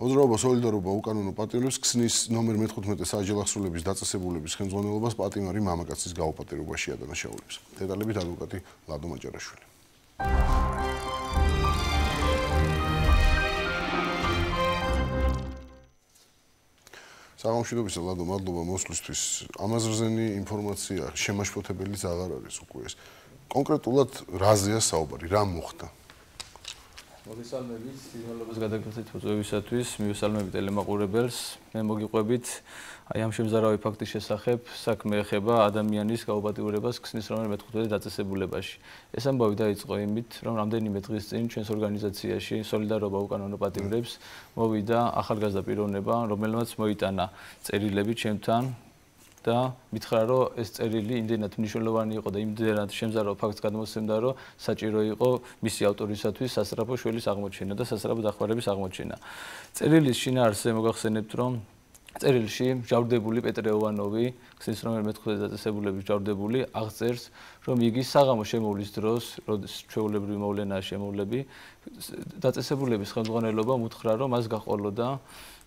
მოძრაობა სოლიდარობა უკანონო პატრიოტებს ქსნის ნომერ 15 საჯელახსრულების დაწესებულების ხელმძღვანელობას პატიმარი მამაკაცის გაუპატერებაში ადანაშაულებს. დეტალები ადვოკატი ლადო მაჭარაშვილი. საგამშვიდობის ლადო მადლობა მოსვლისთვის. ამაზრზენი ინფორმაცია შემაშფოთებელიც აღარ არის უკვე ეს. კონკრეტულად რაზეა საუბარი? რა მოხდა? მოგესალმებით სიმბოლოების გადაკეთებით მოწვევისათვის მიესალმებით ელემაყურებელს მე მოგიყვებით აი ამ შემზარავი ფაქტის შესახებ საქმე ეხება ადამიანის გაუპატიურებას ქსნის რომელიმე 15 დაწესებულებაში ეს ამბავი დაიწყო იმით რომ რამდენიმე დღის წინ ჩვენს ორგანიზაციაში სოლიდარობა უკანონო პატიმრებს მოვიდა ახალგაზრდა პიროვნება რომელმაც მოიტანა წერილები ჩემთან და მითხრა რომ ეს წერილი იმდენად მნიშვნელოვანი იყო და იმდენად შემზარავ ფაქტს გადმოსცემდა რომ საჭირო იყო მისი ავტორისათვის სასწრაფო შვილის აღმოჩენა და სასწრაფო დახმარების აღმოჩენა. წერილის შინაარსზე მოგახსენებთ რომ წერილში ჯავრდებული პეტრეოვანოვი, ქსნის რომელმე 15 დაწესებულების ჯავრდებული აღწერს რომ იგი საღამო შემოვლის დროს, როდის ჩეულებრივი მოვლენაა შემოვლები, დაწესებულების ხელმძღვანელობა მუთხრა რომ მას გაყოლოდა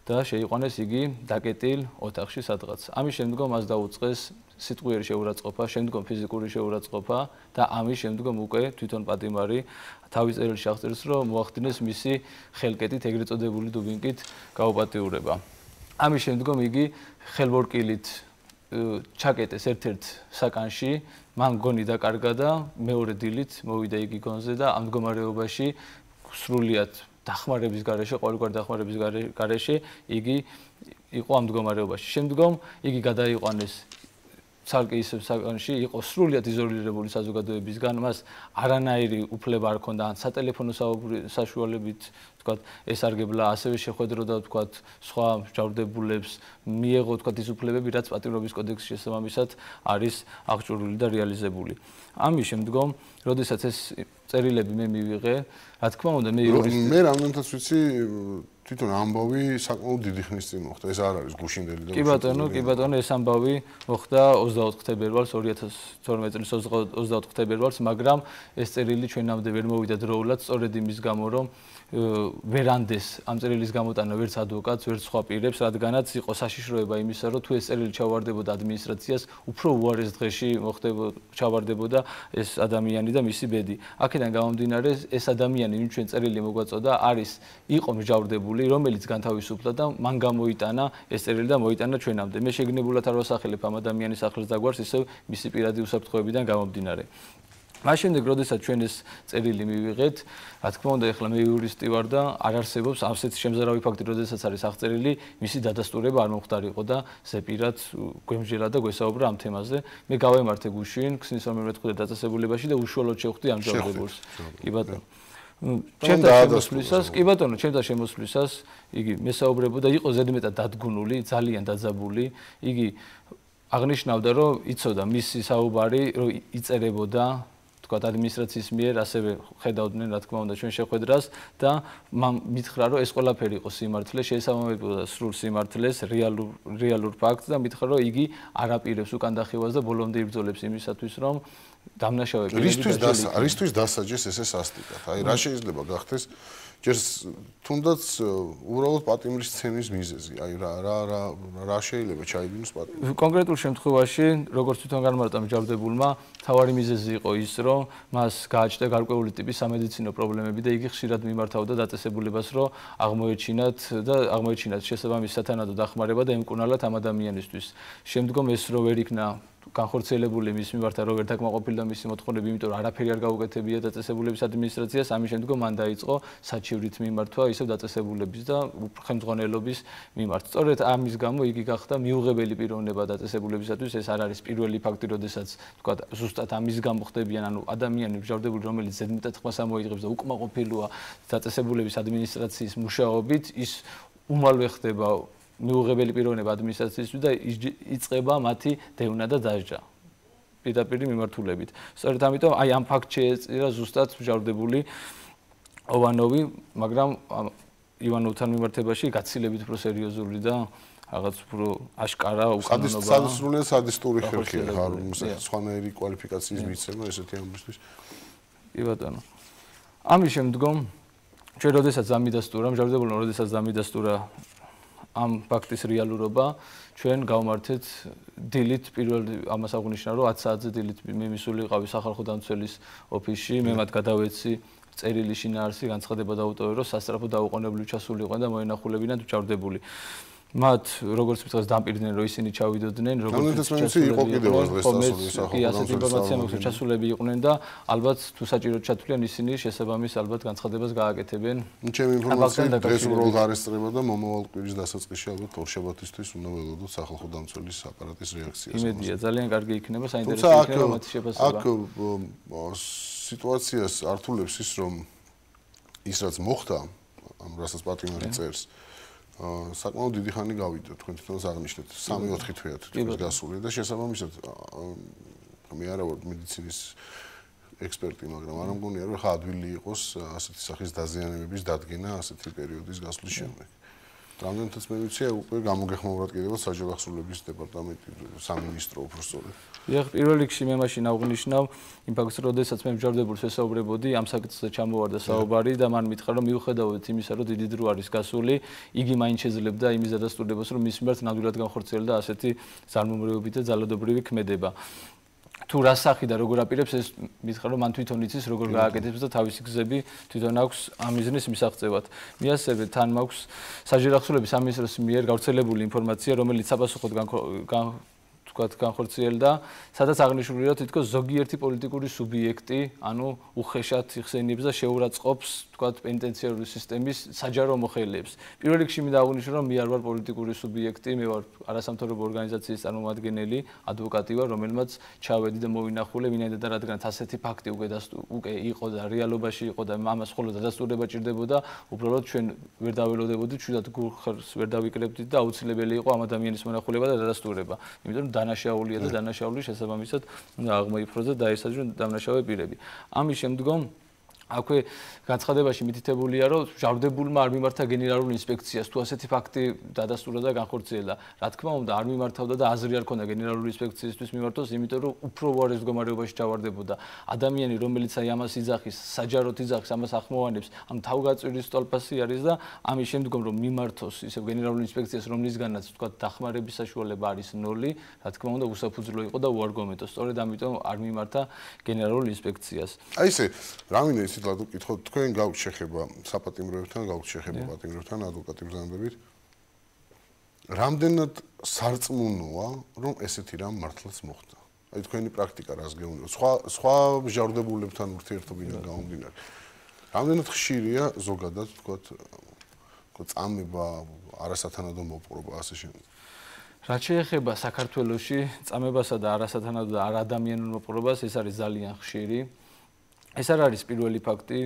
და შეიყვანეს იგი დაკეტილ ოთახში სადღაც. ამის შემდგომ მას დაუწყეს სიტყვიერ შეურაცხყოფა, შემდგომ ფიზიკური შეურაცხყოფა და ამის შემდგომ უკვე თვითონ პატიმარი თავის წერილში აღწერს, რომ მოახდინეს მისი ხელკეთით ეგრეთ წოდებული დუბინკით გაუპატიურება. ამის შემდგომ იგი ხელბორკილით ჩაკეტეს ერთ-ერთ საკანში, მან გონი დაკარგა და მეორე დილით მოვიდა იგი გონზე და ამ მდგომარეობაში სრულიად დახმარების გარეშე, ყოველგვარ დახმარების გარეშე იგი იყო ამ მდგომარეობაში. შემდგომ იგი გადაიყვანეს ცალკე ისევ საკანში იყო სრულიად იზოლირებული საზოგადოებისგან მას არანაირი უფლება არ ქონდა ან სატელეფონო საშუალებით თქვათ ესარგებლა ასევე შეხვედროდა თქვათ სხვა ჯავრდებულებს მიეღო თქვათ ის უფლებები რაც პატრიობის კოდექსში შესაბამისად არის აღჭურვილი და რეალიზებული ამის შემდგომ როდესაც ეს წერილები მე მივიღე რა თქმა უნდა მე მე რამდენთან ვიცი თვითონ ამბავი საკმაოდ დიდი ხნის წინ მოხდა. ეს არ არის გუშინდელი და კი ბატონო, კი ბატონო, ეს ამბავი მოხდა 24 თებერვალს 2012 წლის 24 თებერვალს, მაგრამ ეს წერილი ჩვენამდე ვერ მოვიდა დროულად, სწორედ იმის გამო, რომ ვერანდეს ამ წერილის გამოტანა ვერც ადვოკატს, ვერც სხვა პირებს, რადგანაც იყო საშიშროება იმისა, რომ თუ ეს წერილი ჩავარდებოდა ადმინისტრაციას, უფრო უარეს დღეში მოხდებოდა ჩავარდებოდა ეს ადამიანი და მისი ბედი. აქედან გამომდინარე, ეს ადამიანი, ვინც ჩვენ წერილი მოგვაწოდა, არის იყო მსჯავრდებული ერთგული, რომელიც განთავისუფლდა და მან გამოიტანა ეს წერილი და მოიტანა ჩვენამდე. მე შეგნებულად არ ვასახელებ ამ ადამიანის ახლს დაგვარს ისევ მისი პირადი უსაფრთხოებიდან გამომდინარე. მას შემდეგ, როდესაც ჩვენ ეს წერილი მივიღეთ, რა თქმა უნდა, ეხლა მე იურისტი ვარ და არ არსებობს ამset შემზარავი ფაქტი, როდესაც არის აღწერილი, მისი დადასტურება არ მომხდარიყო და ზეპირად გვემჯერა და გვესაუბრა ამ თემაზე. მე გავემართე გუშინ, ხსნის რომელ მეთქვიდე დაწესებულებაში და უშუალოდ შევხვდი ამ ჟურნალებს. კი ბატონო. ჩემთან შემოსვლისას კი ბატონო ჩემთან შემოსვლისას იგი მესაუბრებოდა იყო ზედმეტად დადგუნული ძალიან დაძაბული იგი აღნიშნავდა რომ იცოდა მისი საუბარი რომ იწერებოდა თქვა ადმინისტრაციის მიერ ასევე ხედავდნენ რა თქმა უნდა ჩვენ შეხვედრას და მან მითხრა რომ ეს ყველაფერი იყო სიმართლე შეესაბამებოდა სრულ სიმართლეს რეალურ რეალურ ფაქტს და მითხრა რომ იგი არაპირებს უკან დახევას და ბოლომდე იბრძოლებს იმისათვის რომ დამნაშავეები რისთვის დასა რისთვის დასაჯეს ესე სასტიკად აი რა შეიძლება გახდეს ჯერ თუნდაც უბრალოდ პატიმრის ცემის მიზეზი აი რა რა რა რა შეიძლება ჩაიგინოს პატიმრი კონკრეტულ შემთხვევაში როგორც თვითონ განმარტა მჯავრდებულმა თავარი მიზეზი იყო ის რომ მას გააჩნდა გარკვეული ტიპის სამედიცინო პრობლემები და იგი ხშირად მიმართავდა დაწესებულებას რომ აღმოეჩინათ და აღმოეჩინათ შესაბამის სათანადო დახმარება და ემკუნალათ ამ ადამიანისთვის შემდგომ ეს რო ვერ იქნა განხორციელებული მის მიმართა როგორ დაკმაყოფილდა მისი მოთხოვნები, იმიტომ რომ არაფერი არ გაუკეთებია დაწესებულების ადმინისტრაციას, ამის შემდეგ მან დაიწყო საჩივრით მიმართვა ისევ დაწესებულების და ხელმძღვანელობის მიმართ. სწორედ ამის გამო იგი გახდა მიუღებელი პიროვნება დაწესებულებისათვის, ეს არ არის პირველი ფაქტი, როდესაც თქვა ზუსტად ამის გამო ხდებიან, ანუ ადამიანი მსჯავრდებული, რომელიც ზედმეტად ხმას ამოიღებს და უკმაყოფილოა დაწესებულების ადმინისტრაციის მუშაობით, ის უმალვე ხდება მიუღებელი პიროვნება ადმინისტრაციისთვის და იწება მათი დევნა და დაჟჯა პირდაპირ მიმართულებით. სწორედ ამიტომ აი ამ ფაქტში ეწირა ზუსტად მსჯავრდებული ოვანოვი, მაგრამ ივანოვთან მიმართებაში გაცილებით უფრო სერიოზული და რაღაც უფრო აშკარა უკანონობა. სადისტური სადისტური ხერხი არ სხვანაირი კვალიფიკაციის მიცემა ესეთი ამისთვის. კი ბატონო. ამის შემდგომ ჩვენ როდესაც ამიდასტურა, მსჯავრდებული როდესაც ამიდასტურა ამ ფაქტის რეალურობა ჩვენ გავმართეთ დილით პირველ ამას აღნიშნა რომ 10 საათზე დილით მიმისულიყავი სახალხო დამცველის ოფისში მე მათ გადავეცი წერილი შინაარსი განცხადება დაუტოვე რომ სასწრაფო დაუყოვნებლივ ჩასულიყვნენ და მოენახულებინათ ჩავდებული მათ როგორც წესს დამპირდნენ რომ ისინი ჩავიდოდნენ როგორც წესი იყო კიდევ ასეთ სასახლეში ახლა ასეთ ინფორმაცია მოხდა ჩასულები იყვნენ და ალბათ თუ საჭირო ჩათვლიან ისინი შესაბამის ალბათ განცხადებას გააკეთებენ ჩემი ინფორმაცია დღეს უბრალოდ არესტრება და მომავალ კვირის დასაწყისში ალბათ ორ შაბათისთვის უნდა ველოდოთ სახალხო დამცველის აპარატის რეაქციას იმედია ძალიან კარგი იქნება საინტერესო იქნება მათი შეფასება აქ სიტუაციას ართულებს ის რომ ის რაც მოხდა ამ რასაც პატრიონი წერს საკმაოდ დიდი ხანი გავიდა თქვენ თვითონ აღნიშნეთ 3-4 თვეა თქვენს გასული და შესაბამისად მე არა ვარ მედიცინის ექსპერტი, მაგრამ არ მგონია რომ ხა ადვილი იყოს ასეთი სახის დაზიანებების დადგენა ასეთი პერიოდის გასვლის შემდეგ. აა რამდენიც მე ვიციე უკვე გამოგეხმოვრად კიდევა საჯარახსულების დეპარტამენტი სამინისტრო უბრალოდ. იახ პირველ რიგში მე მაშინ აღნიშნავ იმ ფაქტს რომ შესაძაც მე მჯარდებულს ესაუბრებოდი ამ საკითხზე ჩამოვარდა საუბარი და მან მითხრა რომ მიუხედავთ იმისა რომ დიდი დრო არის გასული იგი მაინც შეძლებდა იმის დადასტურებას რომ მის მიმართ ნამდვილად განხორციელდა ასეთი ზარმომრევობი და ძალადობრივი ქმედება. თუ რა სახი და როგორ აპირებს ეს მითხრა რომ მან თვითონ იცის როგორ გააკეთებს და თავისი გზები თვითონ აქვს ამ ბიზნესის მისაღწევად. მე ასევე თან მაქვს საჯარო ახსნების სამინისტროს მიერ გავრცელებული ინფორმაცია, რომელიც საპასუხოდ განკო ვთქვათ, განხორციელი და სადაც აღნიშნულია თითქოს ზოგიერთი პოლიტიკური სუბიექტი, ანუ უხეშად ხსენიებს და შეურაცხყოფს, ვთქვათ, პენტენციარული სისტემის საჯარო მოხელეებს. პირველ რიგში მე დააღნიშნო, რომ მე არ ვარ პოლიტიკური სუბიექტი, მე ვარ არასამთავრობო ორგანიზაციის წარმომადგენელი, ადვოკატი ვარ, რომელმაც ჩავედი და მოვინახულე, ვინაიდან და რადგან ასეთი ფაქტი უკვე დასტუ უკვე იყო და რეალობაში იყო და ამას ხოლმე დადასტურება ჭირდებოდა, უბრალოდ ჩვენ ვერ დაველოდებოდით, ჩვენად გულხერს ვერ დავიკლებდით და აუცილებელი იყო ამ ადამიანის მონახულება და დადასტურება. იმიტომ რომ დანაშაულია და დანაშაული შესაბამისად აღმოიფხვრა და დაესაჯონ დანაშაულები პირები. ამის შემდგომ აქვე განცხადებაში მითითებულია, რომ ჯარდებულმა არ მიმართა გენერალურ ინსპექციას, თუ ასეთი ფაქტი დადასტურდა და განხორციელდა. რა თქმა უნდა, არ მიმართავდა და აზრი არ ქონდა გენერალური ინსპექციისთვის მიმართოს, იმიტომ რომ უფრო უარეს მდგომარეობაში ჩავარდებოდა. ადამიანი, რომელიც აი ამას იძახის, საჯაროთ იძახს, ამას ახმოვანებს, ამ თავგაწირის სტოლფასი არის და ამის შემდგომ რომ მიმართოს ისე გენერალურ ინსპექციას, რომლისგანაც თქვა დახმარების საშუალება არის 0, რა თქმა უნდა, უსაფუძვლო იყო და უარგომეტო. სწორედ ამიტომ არ მიმართა გენერალურ ინსპექციას. აი ესე, რამინე ისე ძლად უკითხო თქვენ გავშეხება საპატიმროებთან გავშეხება პატიმროებთან ადვოკატებთან ამბებით რამდენად სარწმუნოა რომ ესეთი რამ მართლაც მოხდა აი თქვენი პრაქტიკა რას გეუბნება სხვა სხვა ჟარდებულებთან ურთიერთობიდან გამომდინარე რამდენად ხშირია ზოგადად თქვათ წამება არასათანადო მოპყრობა ასე შემდეგ რაც შეეხება საქართველოსში წამებასა და არასათანადო და არადამიანურ მოპყრობას ეს არის ძალიან ხშირი ეს არ არის პირველი ფაქტი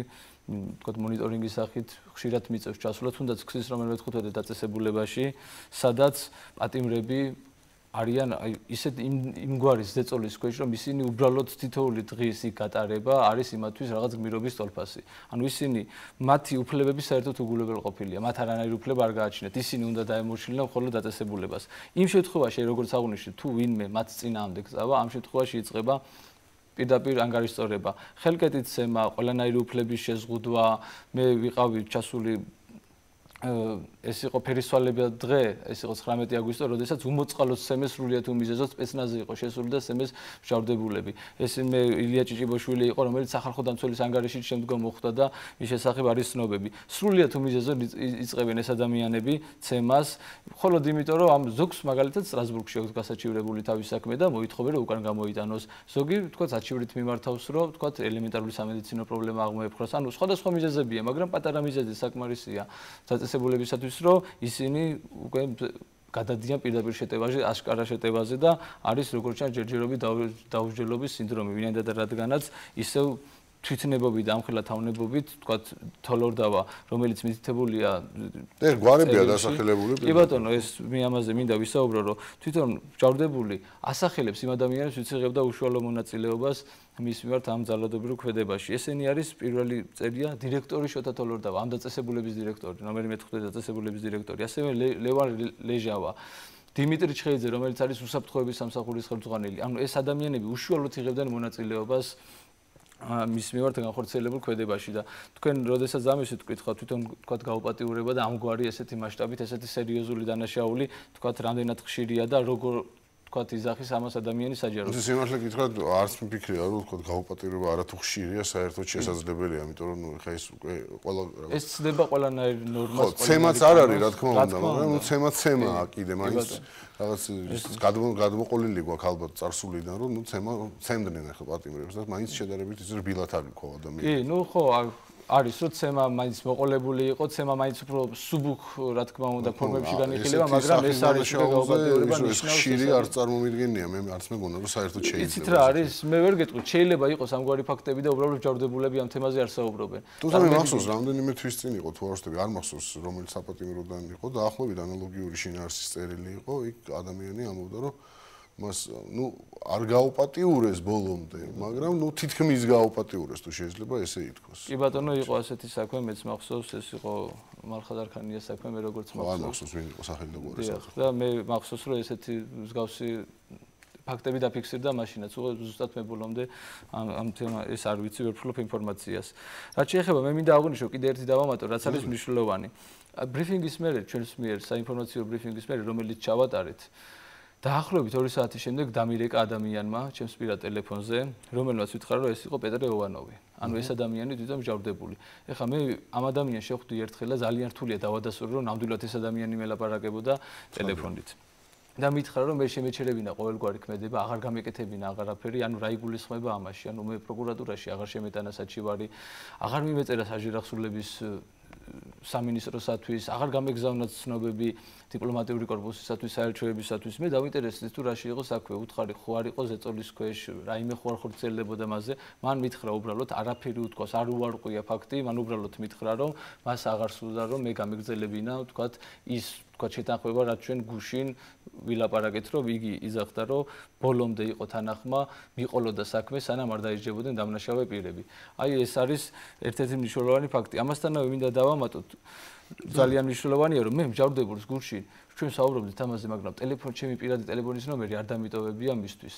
თქო მონიტორინგის სახით ხშირად მიწევს ჩასულა თუნდაც ხსის რომელმე 15 დაწესებულებაში სადაც პატიმრები არიან აი ისეთ იმ იმ გვარის ზეწოლის ქვეშ რომ ისინი უბრალოდ თითოული დღის იქ გატარება არის იმათთვის რაღაც გმირობის თოლფასი. ანუ ისინი მათი უფლებები საერთოდ უგულებელყოფილია. მათ არანაირი უფლება არ გააჩნიათ. ისინი უნდა დაემორჩილონ მხოლოდ დაწესებულებას. იმ შემთხვევაში როგორც აღვნიშნეთ, თუ ვინმე მათ წინააღმდეგ წავა, ამ შემთხვევაში იწყება პირდაპირ ანგარიშწორება. ხელკეთილი ცემა, ყველანაირი უფლების შეზღუდვა, მე ვიყავი ჩასული ეს იყო ფერისვალებია დღე, ეს იყო 19 აგვისტო, როდესაც უმოწყალოდ სემესრულიათ უმიზეზო სპეცნაზი იყო შესული და სემეს მშავდებულები. ეს მე ილია ჭიჭიბოშვილი იყო, რომელიც სახალხო დამცველის ანგარიშით შემდგომ მოხვდა და მის შესახებ არის ცნობები. სრულიად უმიზეზო იწყებენ ეს ადამიანები ცემას, ხოლო იმიტომ რომ ამ ზოგს მაგალითად სტრასბურგში აქვს გასაჩივრებული თავის საქმე და მოითხოვე რომ უკან გამოიტანოს. ზოგი თქოს აჩივრით მიმართავს, რომ თქოს ელემენტარული სამედიცინო პრობლემა აღმოეფხროს. ანუ სხვადასხვა მიზეზებია, მაგრამ პატარა მიზეზები საკმარისია. დაწესებულებისათვის, რომ ისინი უკვე გადადიან პირდაპირ შეტევაზე, აშკარა შეტევაზე და არის როგორც ჯერჯერობი დაუჯერობის სინდრომი, ვინაიდან და რადგანაც ისევ თვითნებობი და ამხელა თავნებობით, თქვა თოლორდავა, რომელიც მითითებულია ეს გვარებია დასახელებული. კი ბატონო, ეს მე ამაზე მინდა ვისაუბრო, რომ თვითონ ჯავრდებული ასახელებს იმ ადამიანებს, ვინც იღებდა უშუალო მონაწილეობას მის მიმართ ამ ძალადობრივ ქმედებაში. ესენი არის პირველი წერია, დირექტორი შოთა თოლორდავა, ამ დაწესებულების დირექტორი, ნომერი 15 დაწესებულების დირექტორი, ასევე ლევან ლეჟავა. დიმიტრი ჩხეიძე, რომელიც არის უსაფრთხოების სამსახურის ხელმძღვანელი. ანუ ეს ადამიანები უშუალოდ იღებდნენ მონაწილეობას მის მიმართ განხორციელებულ ქმედებაში და თქვენ როდესაც ამისით გკითხავთ თვითონ თქვათ გაუპატიურება და ამგვარი ესეთი მასშტაბით ესეთი სერიოზული დანაშაული თქვათ რამდენად ხშირია და როგორ თქვა იზახის ამას ადამიანის საჯაროს. ეს სიმართლე კითხვა არც მიფიქრი არ ვთქვა გაუპატირება არათუ ხშირია საერთოდ შესაძლებელია, იმიტომ რომ ხა ის უკვე ყველა ეს ცდება ყველანაირ ნორმას ყოლა. ხო, თემაც არ არის რა თქმა უნდა, მაგრამ თემა თემაა კიდე, მაინც რაღაც გადმოყოლილი გვაქვს ალბათ წარსულიდან, რომ ნუ თემა თემდნენ ახლა პატიმრებს და მაინც შედარებით ის რბილათ არის ყო ადამიანი. კი, ნუ ხო, აი არის რომ ცემა მაინც მოყოლებული იყო, ცემა მაინც უფრო სუბუქ, რა თქმა უნდა, ფორმებში განიხილება, მაგრამ ეს არის შეგაუბადებელი ნიშნავს. შირი არ წარმომიდგენია, მე არც მეგონა რომ საერთოდ შეიძლება. ისიც რა არის, მე ვერ გეტყვი, შეიძლება იყოს ამგვარი ფაქტები და უბრალოდ ჯარდებულები ამ თემაზე არსაუბრობენ. თუმცა მე მახსოვს რამდენიმე თვის წინ იყო თუ არ ვარ შეთები, არ მახსოვს რომელი საპატიმროდან იყო და ახლობი და ანალოგიური შინაარსის წერილი იყო, იქ ადამიანი ამბობდა რომ მას ნუ არ გაუპატიურეს ბოლომდე, მაგრამ ნუ თითქმის გაუპატიურეს თუ შეიძლება ესე ითქოს. კი ბატონო, იყო ასეთი საქმე, მეც მახსოვს, ეს იყო მარხაზარქანიას საქმე, მე როგორც მახსოვს. ვან მახსოვს, ვინ იყო სახელი და გვარი საქმე. და მე მახსოვს, რომ ესეთი მსგავსი ფაქტები დაფიქსირდა მაშინაც, უკვე ზუსტად მე ბოლომდე ამ ამ თემა ეს არ ვიცი, ვერ ფლობ ინფორმაციას. რაც შეეხება, მე მინდა აღვნიშნო კიდე ერთი დავამატო, რაც არის მნიშვნელოვანი. ბრიფინგის მერე ჩვენს მიერ საინფორმაციო ბრიფინგის მერე რომელიც ჩავატარეთ, დაახლოებით 2 საათის შემდეგ დამირეკა ადამიანმა ჩემს პირა ტელეფონზე, რომელმაც ვითხარა, რომ ეს იყო პეტრე ოვანოვი. ანუ ეს ადამიანი თვითონ მჯავრდებული. ეხლა მე ამ ადამიანს შეხვდი ერთხელა, ძალიან რთულია დავადასტურო, რომ ნამდვილად ეს ადამიანი მელაპარაკებოდა ტელეფონით. და მითხრა რომ მე შემეჩერებინა ყოველგვარი ქმედება, აღარ გამეკეთებინა აღარაფერი, ანუ რა იგულისხმება ამაში, ანუ მე პროკურატურაში აღარ შემეტანა საჩივარი, აღარ მიმეწერა საჯარო ხსულების სამინისტროსათვის, აღარ გამეგზავნათ ცნობები დიპლომატიური კორპუსისათვის, საერთაშორისოსათვის. მე დავინტერესდი თუ რაში იყო საქმე, უთხარი ხო არ იყო ზეწოლის ქვეშ, რაიმე ხო არ ხორცელდებოდა მასზე. მან მითხრა უბრალოდ არაფერი უთქვას, არ უარყვია ფაქტი, მან უბრალოდ მითხრა რომ მას აღარ სურდა რომ მე გამეგზელებინა, თქვათ ის თქვა შეთანხმება რაც ჩვენ გუშინ ვილაპარაკეთ რომ იგი იზახდა რომ ბოლომდე იყო თანახმა მიყოლო და საქმე სანამ არ დაიჯებოდნენ დამნაშავე პირები აი ეს არის ერთ-ერთი მნიშვნელოვანი ფაქტი ამასთანავე მინდა დავამატოთ ძალიან მნიშვნელოვანია რომ მე მჯავრდებულს გუშინ ჩვენ საუბრობდით ამაზე მაგრამ ტელეფონ ჩემი პირადი ტელეფონის ნომერი არ დამიტოვებია მისთვის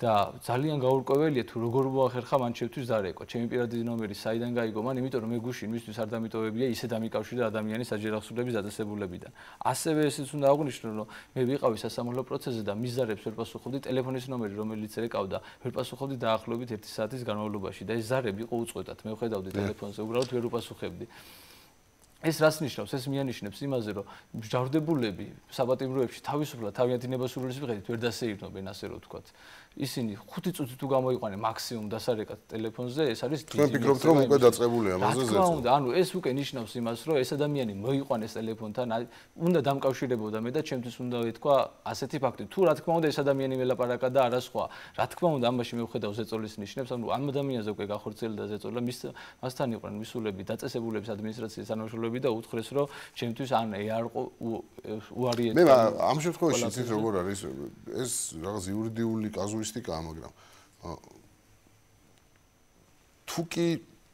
და ძალიან გაურკვეველია თუ როგორ მოახერხა მან შევთვის დარეკო. ჩემი პირადი ნომერი საიდან გაიგო მან, იმიტომ რომ მე გუშინ მისთვის არ დამიტოვებია ისე დამიკავშირდა ადამიანის აჯერახსულების დადასებულებიდან. ასევე ესეც უნდა აღვნიშნო, რომ მე ვიყავი სასამართლო პროცესზე და მისზარებს ვერ პასუხობდი ტელეფონის ნომერი, რომელიც ეკავდა, ვერ პასუხობდი დაახლოებით 1 საათის განმავლობაში და ეს ზარები ყო უწყვეტად. მე ხედავდი ტელეფონზე, უბრალოდ ვერ უპასუხებდი. ეს რას ნიშნავს? ეს მიანიშნებს იმაზე, რომ ჯარდებულები საპატიმროებში თავისუფლად თავიანთინებას უბრალოდ ვიღებთ, ვერ დასეირნობენ ასე რომ ვთქვათ. ისინი 5 წუთი თუ გამოიყვანე მაქსიმუმ დასარეკად ტელეფონზე ეს არის ძიძი. თქვენ ფიქრობთ რომ უკვე დაწቀბულია მაგაზეზე? რა თქმა უნდა, ანუ ეს უკვე ნიშნავს იმას, რომ ეს ადამიანი მოიყვანეს ტელეფონთან, უნდა დამკავშირებოდა მე და ჩემთვის უნდა ეთქვა ასეთი ფაქტი. თუ რა თქმა უნდა ეს ადამიანი მელაპარაკა და არა სხვა. რა თქმა უნდა ამაში მე ვხედავ ზეწოლის ნიშნებს, ანუ ამ ადამიანზე უკვე გახორციელდა ზეწოლა, მის მასთან იყვნენ მისულები, დაწესებულების ადმინისტრაციის თანამშრომლები და უთხრეს რომ ჩემთვის ან ეარყო უარიეთ. მე ამ შემთხვევაში ის როგორ არის? ეს რაღაც იურიდიული კაზუ ჟურისტიკაა, მაგრამ თუ კი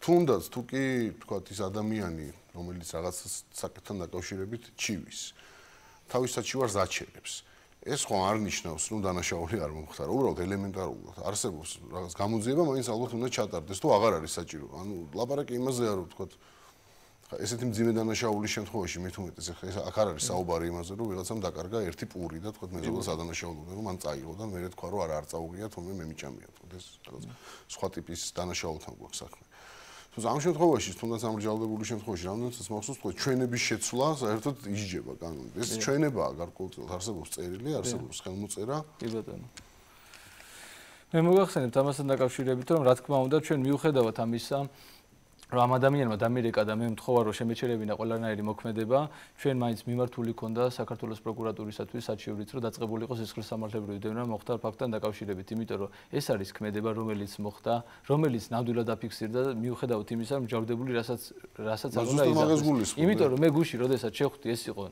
თუნდაც თუ კი თქვათ ის ადამიანი, რომელიც რაღაც საკეთთან დაკავშირებით ჩივის, თავის საჩივარს აჩერებს. ეს ხო არ ნიშნავს, რომ დანაშაული არ მომხდარა. უბრალოდ ელემენტარულად არსებობს რაღაც გამოძიება, მაინც ალბათ უნდა ჩატარდეს, თუ აღარ არის საჭირო. ანუ ლაპარაკი იმაზე არ ვთქვათ, ხა ესეთი ძიმე დანაშაულის შემთხვევაში მე თუმეტეს ხა ეს აქ არ არის საუბარი იმაზე რომ ვიღაცამ დაკარგა ერთი პური და თქო მეზობელს ადანაშაულობდა რომ მან წაიღო და მე თქვა რომ არ არწაუღია თუმე მე მიჭამია თქო ეს რაღაც სხვა ტიპის დანაშაულთან გვაქვს საქმე თუმცა ამ შემთხვევაში თუნდაც ამრჯალდებული შემთხვევაში რამდენსაც მახსოვს თქო ჩვენების შეცვლა საერთოდ ისჯება კანონით ეს ჩვენებაა გარკვეულწილად არსებობს წერილი არსებობს ხელმოწერა კი ბატონო მე მოგახსენებთ ამასთან დაკავშირებით რომ რა თქმა უნდა ჩვენ მიუხვდავთ ამისა რომ ამ ადამიანმა ამერიკა და მე მთხოვა რომ შემეჩერებინა ყველანაირი მოქმედება, ჩვენ მაინც მიმართული ჰქონდა საქართველოს პროკურატურისათვის საჩივრიც, რომ დაწყებულიყო სისხლის სამართლებრივი დევნა მოხდარ ფაქტთან დაკავშირებით, იმიტომ რომ ეს არის ქმედება, რომელიც მოხდა, რომელიც ნამდვილად აფიქსირდა და მიუხედავთ იმისა, რომ ჯავდებული რასაც რასაც აღარ დაიწყო. იმიტომ რომ მე გუშინ, როდესაც შეხვდი ეს იყო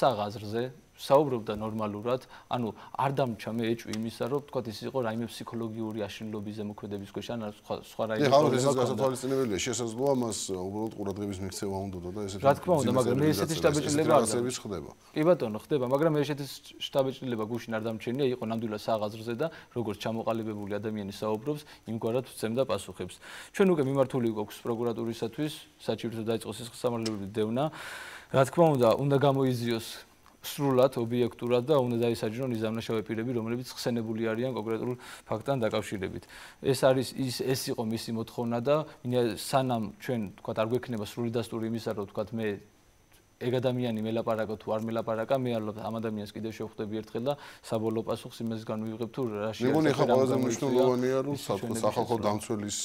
საღაზრზე, საუბრობდა ნორმალურად, ანუ არ დამჩა მე ეჭვი იმისა, რომ თქვა ეს იყო რაიმე ფსიქოლოგიური აშლილობის ზემოქმედების ქვეშან სხვა სხვა რაიმე პრობლემა. ეს გასათვალისწინებელია, შესაძლოა მას უბრალოდ ყურადღების მიქცევა უნდა და ესეთი რა თქმა უნდა, მაგრამ მე ესეთი შტაბეჭილება არ ხდება. კი ბატონო, ხდება, მაგრამ მე ესეთი შტაბეჭილება გუშინ არ დამჩენია, იყო ნამდვილად სააღაზრზე და როგორც ჩამოყალიბებული ადამიანი საუბრობს, იმგვარად წემდა პასუხებს. ჩვენ უკვე მიმართული გვაქვს პროკურატურისათვის საჩივრთა დაიწყოს ეს სამართლებრივი დევნა. რა თქმა უნდა, უნდა გამოიძიოს სრულად ობიექტურად და უნდა დაისაჯონ ის ამნაშავე პირები, რომლებიც ხსენებული არიან კონკრეტულ ფაქტთან დაკავშირებით. ეს არის ის ეს იყო მისი მოთხოვნა და სანამ ჩვენ თქვა არ გვექნება სრული დასტური იმისა, რომ თქვა მე ეგ ადამიანი მელაპარაკო თუ არ მელაპარაკა, მე ალბათ ამ ადამიანს კიდევ შევხვდები ერთხელ და საბოლოო პასუხს იმასგან ვიღებ თუ რა შეიძლება. მე მგონი ხა ყველაზე მნიშვნელოვანია რომ სახალხო დამცველის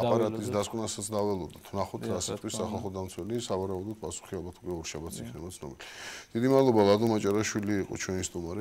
აპარატის დასკვნასაც დაველოდოთ. ნახოთ რა სიტყვის ახალხო დამცველი, სავარაუდოდ პასუხი ალბათ უკვე ორშაბათს იქნება ცნობილი. დიდი მადლობა ლადო მაჭარაშვილი იყო ჩვენი სტუმარი.